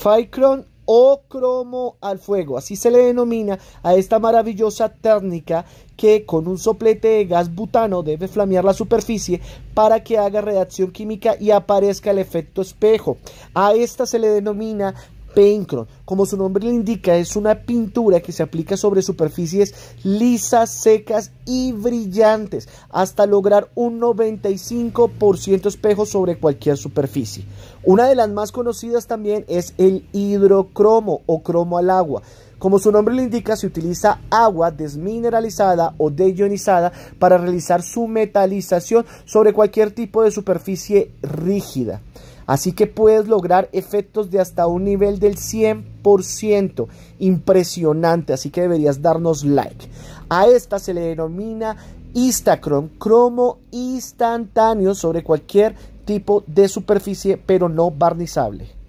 Ficron o cromo al fuego. Así se le denomina a esta maravillosa técnica que con un soplete de gas butano debe flamear la superficie para que haga reacción química y aparezca el efecto espejo. A esta se le denomina Paincron. Como su nombre le indica, es una pintura que se aplica sobre superficies lisas, secas y brillantes, hasta lograr un 95% espejo sobre cualquier superficie. Una de las más conocidas también es el hidrocromo o cromo al agua como su nombre lo indica, se utiliza agua desmineralizada o deionizada para realizar su metalización sobre cualquier tipo de superficie rígida. Así que puedes lograr efectos de hasta un nivel del 100%. Impresionante, así que deberías darnos like. A esta se le denomina Instacrom, cromo instantáneo sobre cualquier tipo de superficie, pero no barnizable.